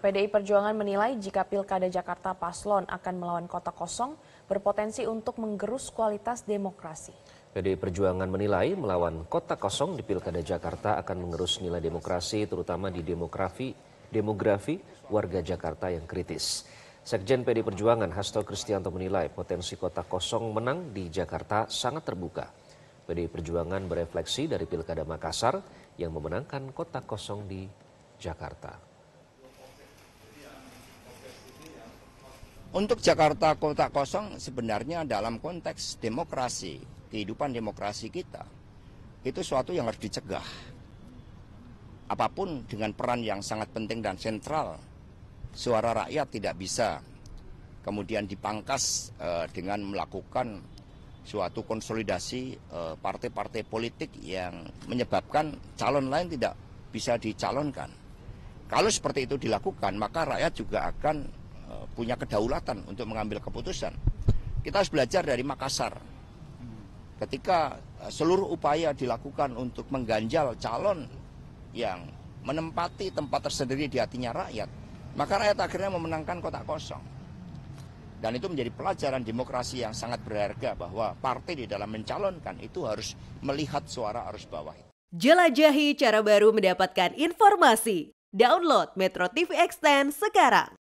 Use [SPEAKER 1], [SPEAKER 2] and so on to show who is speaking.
[SPEAKER 1] PDI Perjuangan menilai jika Pilkada Jakarta Paslon akan melawan kota kosong, berpotensi untuk menggerus kualitas demokrasi.
[SPEAKER 2] PDI Perjuangan menilai melawan kota kosong di Pilkada Jakarta akan menggerus nilai demokrasi terutama di demografi, demografi warga Jakarta yang kritis. Sekjen PDI Perjuangan Hasto Kristianto menilai potensi kota kosong menang di Jakarta sangat terbuka. PDI Perjuangan berefleksi dari Pilkada Makassar yang memenangkan kota kosong di Jakarta.
[SPEAKER 3] Untuk Jakarta kota kosong sebenarnya dalam konteks demokrasi, kehidupan demokrasi kita, itu suatu yang harus dicegah. Apapun dengan peran yang sangat penting dan sentral, suara rakyat tidak bisa kemudian dipangkas eh, dengan melakukan suatu konsolidasi eh, partai-partai eh, politik yang menyebabkan calon lain tidak bisa dicalonkan. Kalau seperti itu dilakukan, maka rakyat juga akan Eh, punya kedaulatan untuk mengambil keputusan. Kita harus belajar dari Makassar. Ketika eh, seluruh upaya dilakukan untuk mengganjal calon yang menempati tempat tersendiri di hatinya rakyat, maka rakyat akhirnya memenangkan kota kosong. Dan itu menjadi pelajaran demokrasi yang sangat berharga bahwa partai di dalam mencalonkan itu harus
[SPEAKER 1] melihat suara arus bawah. Jelajahi cara baru mendapatkan informasi. Download Metro TV Extend sekarang.